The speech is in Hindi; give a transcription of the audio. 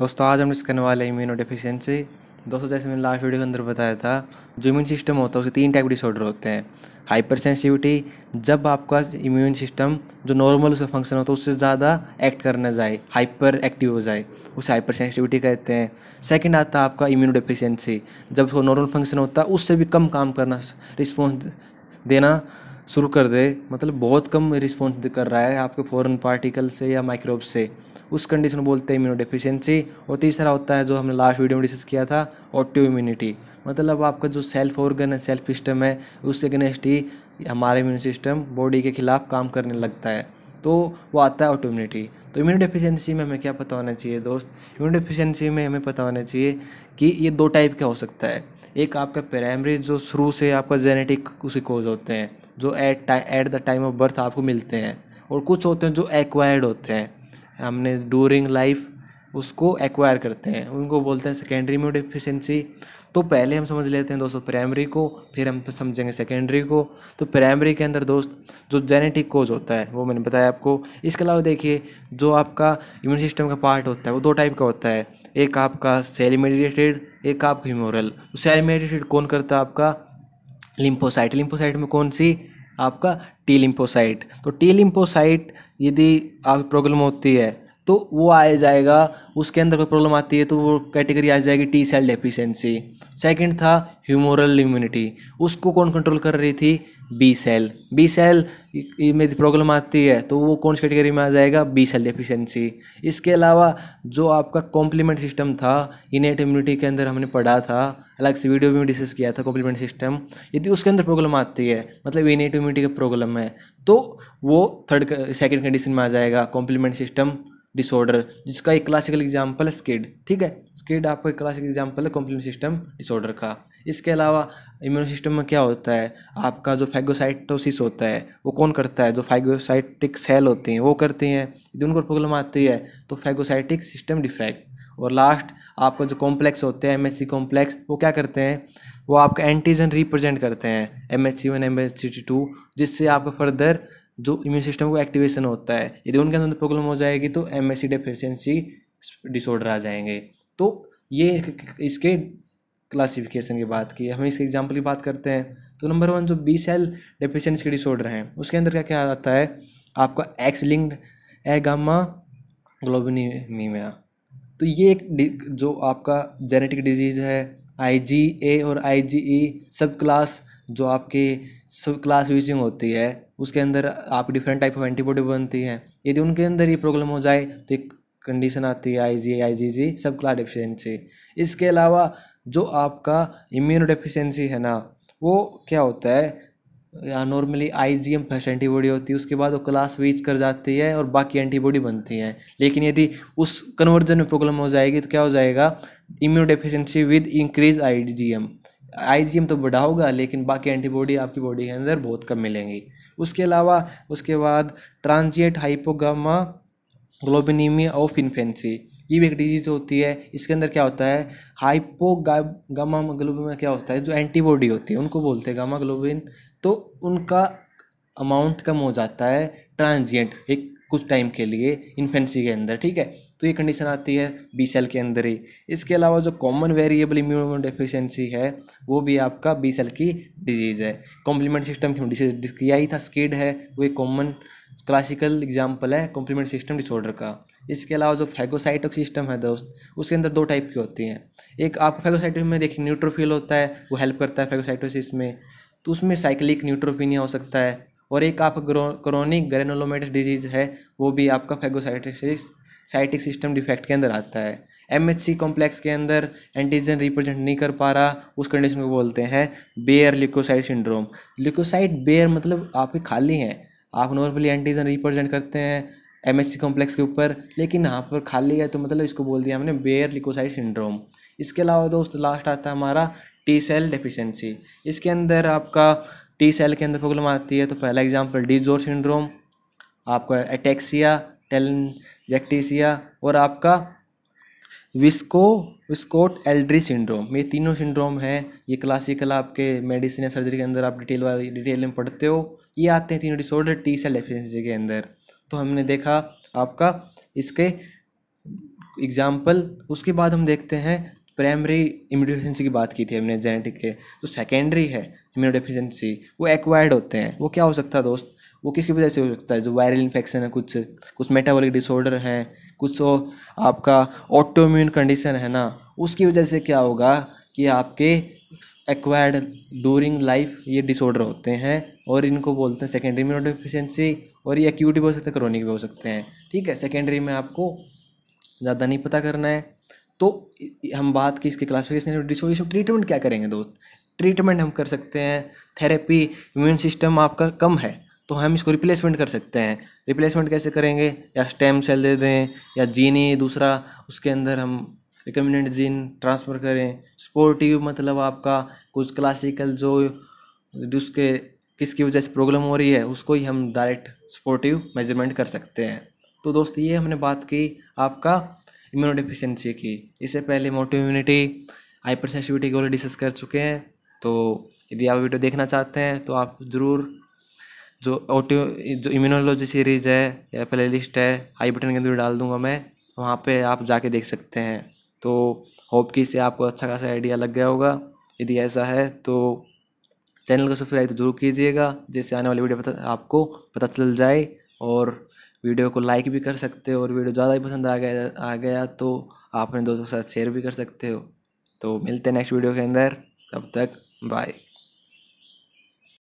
दोस्तों आज हम डिस्कस करने वाले हैं इम्यूनो डिफिशियंसी दोस्तों जैसे मैंने लास्ट वीडियो के अंदर बताया था जो इम्यून सिस्टम होता है उसके तीन टाइप डिसऑर्डर होते हैं हाइपर सेंसिटिविटी जब आपका इम्यून सिस्टम जो नॉर्मल उसका फंक्शन होता है उससे ज़्यादा एक्ट करने जाए हाइपर एक्टिव हो जाए उसे हाइपर सेंसिटिविटी कहते हैं सेकेंड आता है आपका इम्यूनो डिफिशियंसी जब उसको नॉर्मल फंक्शन होता है उससे भी कम काम करना रिस्पॉन्स देना शुरू कर दे मतलब बहुत कम रिस्पॉन्स कर रहा है आपके फॉरन पार्टिकल से या माइक्रोब से उस कंडीशन में बोलते हैं इम्यूनो डिफिशियंसी और तीसरा होता है जो हमने लास्ट वीडियो में डिस्कस किया था ऑटो इम्यूनिटी मतलब आपका जो सेल्फ ऑर्गन है सेल्फ सिस्टम है उसके अगेंस्ट ही हमारा इम्यून सिस्टम बॉडी के खिलाफ काम करने लगता है तो वो आता है ऑटो इम्यूनिटी तो इम्यूनो डिफिशेंसी में हमें क्या पता होना चाहिए दोस्त इम्यूनो डिफिशेंसी में हमें पता होना चाहिए कि ये दो टाइप का हो सकता है एक आपका प्राइमरी जो शुरू से आपका जेनेटिक उसी कोज होते हैं जो at at the time of birth आपको मिलते हैं और कुछ होते हैं जो एक्वायर्ड होते हैं हमने डूरिंग लाइफ उसको एक्वायर करते हैं उनको बोलते हैं सेकेंडरी में डिफिशेंसी तो पहले हम समझ लेते हैं दोस्तों प्राइमरी को फिर हम समझेंगे सेकेंडरी को तो प्राइमरी के अंदर दोस्त जो जेनेटिक कोज होता है वो मैंने बताया आपको इसके अलावा देखिए जो आपका इम्यून सिस्टम का पार्ट होता है वो दो टाइप का होता है एक आपका सेल मेडिटेटेड एक आपका ह्यूमोरल सेल मेडिटेटेड कौन करता है आपका लिम्फोसाइट लिम्फोसाइट में कौन सी आपका टी लिम्फोसाइट तो टी लिम्फोसाइट यदि आप प्रॉब्लम होती है तो वो आ जाएगा उसके अंदर कोई प्रॉब्लम आती है तो वो कैटेगरी आ जाएगी टी सेल डेफिशिएंसी सेकंड था ह्यूमोरल इम्यूनिटी उसको कौन कंट्रोल कर रही थी बी सेल बी सेल में प्रॉब्लम आती है तो वो कौन सी कैटेगरी में आ जाएगा बी सेल डेफिशिएंसी इसके अलावा जो आपका कॉम्प्लीमेंट सिस्टम था इनेट इम्यूनिटी के अंदर हमने पढ़ा था अलग से वीडियो भी डिस्कस किया था कॉम्प्लीमेंट सिस्टम यदि उसके अंदर प्रॉब्लम आती है मतलब इनेट इम्यूनिटी का प्रॉब्लम है तो वो थर्ड सेकेंड कंडीशन में आ जाएगा कॉम्प्लीमेंट सिस्टम डिसऑर्डर जिसका एक क्लासिकल एग्जाम्पल है स्किड ठीक है स्किड आपका एक क्लासिकल एग्जाम्पल है कॉम्प्लीन सिस्टम डिसऑर्डर का इसके अलावा इम्यून सिस्टम में क्या होता है आपका जो फैगोसाइटोसिस होता है वो कौन करता है जो फैगोसाइटिक सेल होते हैं वो करते हैं यदि उनको प्रॉब्लम आती है तो फैगोसाइटिक सिस्टम डिफेक्ट और लास्ट आपका जो कॉम्प्लेक्स होते हैं एम कॉम्प्लेक्स वो क्या करते हैं वो आपका एंटीजन रिप्रेजेंट करते हैं M S C one M H C two जिससे आपका फर्दर जो इम्यून सिस्टम को एक्टिवेशन होता है यदि उनके अंदर प्रॉब्लम हो जाएगी तो M S C deficiency disorder आ जाएंगे तो ये इसके क्लासिफिकेशन की बात की हम इसके एग्जाम्पल की बात करते हैं तो नंबर वन जो बी सेल डेफिशिएंसी के डिसऑर्डर हैं उसके अंदर क्या क्या आता है आपका एक्स लिंक्ड एगामा ग्लोबिनीमिया तो ये एक जो आपका जेनेटिक डिजीज़ है आई जी ए और आई जी ई सब क्लास जो आपके सब क्लास विजिंग होती है उसके अंदर आप डिफरेंट टाइप ऑफ एंटीबॉडी बनती हैं यदि उनके अंदर ये प्रॉब्लम हो जाए तो एक कंडीशन आती है आई जी आई जी जी सब क्ला डिफिशेंसी इसके अलावा जो आपका इम्यूनो डिफिशेंसी है ना वो क्या होता है normally I G M first antibody होती है उसके बाद वो क्लास वीच कर जाती है और बाकी एंटीबॉडी बनती है लेकिन यदि उस कन्वर्जन में प्रॉब्लम हो जाएगी तो क्या हो जाएगा immunodeficiency with increase I G M I G M तो बढ़ा होगा लेकिन बाकी एंटीबॉडी आपकी बॉडी के अंदर बहुत कम मिलेंगी उसके अलावा उसके बाद ट्रांजिएट हाइपोगामा ग्लोबिनीमिया ऑफ इन्फेंसी ये भी एक डिजीज़ होती है इसके अंदर क्या होता है हाइपोगा गामा ग्लोबिन क्या होता है जो एंटीबॉडी होती है उनको बोलते हैं गामा ग्लोबिन तो उनका अमाउंट कम हो जाता है ट्रांजिएंट एक कुछ टाइम के लिए इन्फेंसी के अंदर ठीक है तो ये कंडीशन आती है बी सेल के अंदर ही इसके अलावा जो कॉमन वेरिएबल इम्यूनो डेफिशिएंसी है वो भी आपका बी सेल की डिजीज़ है कॉम्प्लीमेंट सिस्टम की डिसीज किया ही था स्किड है वो एक कॉमन क्लासिकल एग्जाम्पल है कॉम्प्लीमेंट सिस्टम डिसऑर्डर का इसके अलावा जो फैगोसाइटक सिस्टम है दोस्त उसके अंदर दो टाइप की होती हैं एक आपको फैगोसाइटोसिस में देखिए न्यूट्रोफिल होता है वो हेल्प करता है फैगोसाइटोसिस में तो उसमें साइक्लिक न्यूट्रोफिनिया हो सकता है और एक आप क्रोनिक ग्रेनोलोमेटस डिजीज़ है वो भी आपका फेगोसाइटिस साइटिक सिस्टम डिफेक्ट के अंदर आता है एम एच सी कॉम्प्लेक्स के अंदर एंटीजन रिप्रेजेंट नहीं कर पा रहा उस कंडीशन को बोलते हैं bare leukocyte syndrome leukocyte bare मतलब आपके खाली हैं आप नॉर्मली एंटीजन रिप्रेजेंट करते हैं एम एच सी कॉम्प्लेक्स के ऊपर लेकिन यहाँ पर खाली है तो मतलब इसको बोल दिया हमने बेयर लिकोसाइड सिंड्रोम इसके अलावा दोस्त लास्ट आता है हमारा टी सेल डेफिशिएंसी इसके अंदर आपका टी सेल के अंदर प्रॉब्लम आती है तो पहला एग्जाम्पल डिजोर सिंड्रोम आपका एटेक्सिया टेलजेक्टिसिया और आपका विस्को विस्कोट एल्ड्री सिंड्रोम ये तीनों सिंड्रोम हैं ये क्लासिकल आपके मेडिसिन या सर्जरी के अंदर आप डिटेल डिटेल में पढ़ते हो ये आते हैं तीनों डिसऑर्डर टी सेल डेफिशिएंसी के अंदर तो हमने देखा आपका इसके एग्जाम्पल उसके बाद हम देखते हैं प्राइमरी इम्यूनोडेफिशिएंसी की बात की थी हमने जेनेटिक के तो सेकेंडरी है इम्यूनोडेफिशिएंसी वो एक्वायर्ड होते हैं वो क्या हो सकता है दोस्त वो किसी वजह से हो सकता है जो वायरल इन्फेक्शन है कुछ कुछ मेटाबॉलिक डिसऑर्डर है कुछ वो आपका ऑटोम्यून कंडीशन है ना उसकी वजह से क्या होगा कि आपके एक्वायर्ड डूरिंग लाइफ ये डिसऑर्डर होते हैं और इनको बोलते हैं सेकेंडरी इम्यूनोडिफिशेंसी और ये एक्यूट भी हो सकते हैं क्रोनिक भी हो सकते हैं ठीक है सेकेंडरी में आपको ज़्यादा नहीं पता करना है तो हम बात की इसके क्लासिफिकेशन डिसऑर्डर इसमें ट्रीटमेंट क्या करेंगे दोस्त ट्रीटमेंट हम कर सकते हैं थेरेपी इम्यून सिस्टम आपका कम है तो हम इसको रिप्लेसमेंट कर सकते हैं रिप्लेसमेंट कैसे करेंगे या स्टेम सेल दे दें या जीन ही दूसरा उसके अंदर हम रिकमेंडेंट जीन ट्रांसफ़र करें स्पोर्टिव मतलब आपका कुछ क्लासिकल जो उसके किसकी वजह से प्रॉब्लम हो रही है उसको ही हम डायरेक्ट स्पोर्टिव मेजरमेंट कर सकते हैं तो दोस्त ये हमने बात की आपका इम्यूनोडिफिशेंसी की इससे पहले मोटो इम्यूनिटी हाइपर सेंसिटिविटी को डिस्कस कर चुके हैं तो यदि आप वीडियो देखना चाहते हैं तो आप ज़रूर जो ऑटो जो इम्यूनोलॉजी सीरीज है या प्ले लिस्ट है आई बटन के अंदर डाल दूंगा मैं वहाँ पे आप जाके देख सकते हैं तो होप कि इससे आपको अच्छा खासा आइडिया लग गया होगा यदि ऐसा है तो चैनल को सब्सक्राइब तो जरूर कीजिएगा जिससे आने वाली वीडियो पता आपको पता चल जाए और वीडियो को लाइक भी कर सकते हो और वीडियो ज़्यादा ही पसंद आ गया आ गया तो आप अपने दोस्तों के साथ शेयर भी कर सकते हो तो मिलते हैं नेक्स्ट वीडियो के अंदर तब तक बाय